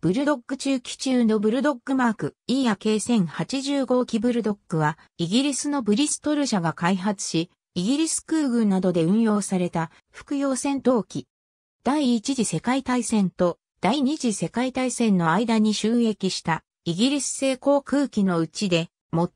ブルドッグ中期中のブルドッグマーク E や k 1 0 8 5機ブルドッグは、イギリスのブリストル社が開発し、イギリス空軍などで運用された副用戦闘機。第一次世界大戦と第二次世界大戦の間に収益したイギリス製航空機のうちで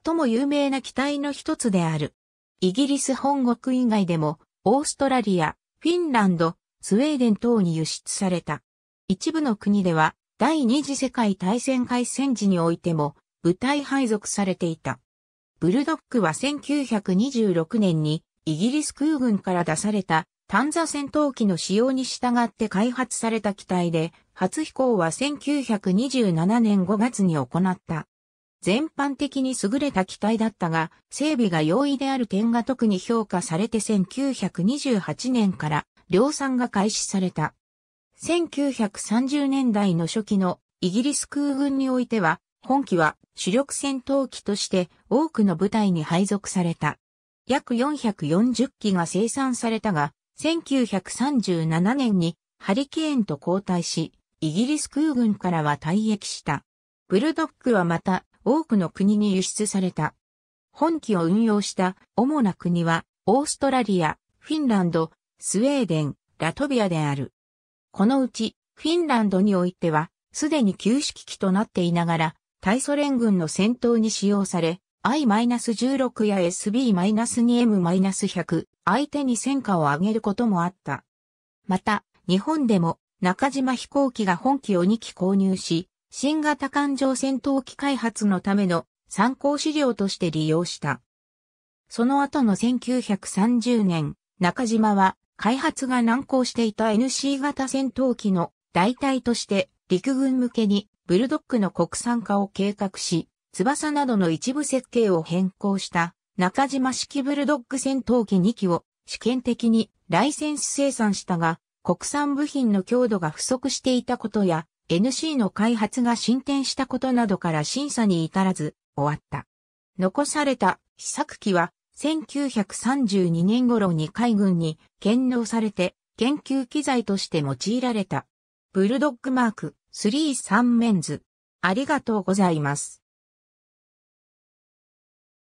最も有名な機体の一つである。イギリス本国以外でもオーストラリア、フィンランド、スウェーデン等に輸出された。一部の国では第二次世界大戦開戦時においても部隊配属されていた。ブルドックは1926年にイギリス空軍から出された単座戦闘機の使用に従って開発された機体で、初飛行は1927年5月に行った。全般的に優れた機体だったが、整備が容易である点が特に評価されて1928年から量産が開始された。1930年代の初期のイギリス空軍においては、本機は主力戦闘機として多くの部隊に配属された。約440機が生産されたが、1937年にハリケーンと交代し、イギリス空軍からは退役した。ブルドックはまた多くの国に輸出された。本機を運用した主な国は、オーストラリア、フィンランド、スウェーデン、ラトビアである。このうち、フィンランドにおいては、すでに旧式機となっていながら、対ソ連軍の戦闘に使用され、I-16 や SB-2M-100 相手に戦果を上げることもあった。また、日本でも中島飛行機が本機を2機購入し、新型艦上戦闘機開発のための参考資料として利用した。その後の1930年、中島は開発が難航していた NC 型戦闘機の代替として陸軍向けにブルドックの国産化を計画し、翼などの一部設計を変更した中島式ブルドック戦闘機2機を試験的にライセンス生産したが、国産部品の強度が不足していたことや、NC の開発が進展したことなどから審査に至らず、終わった。残された試作機は1932年頃に海軍に献納されて研究機材として用いられた。ブルドッグマーク3 3メンズ。ありがとうございます。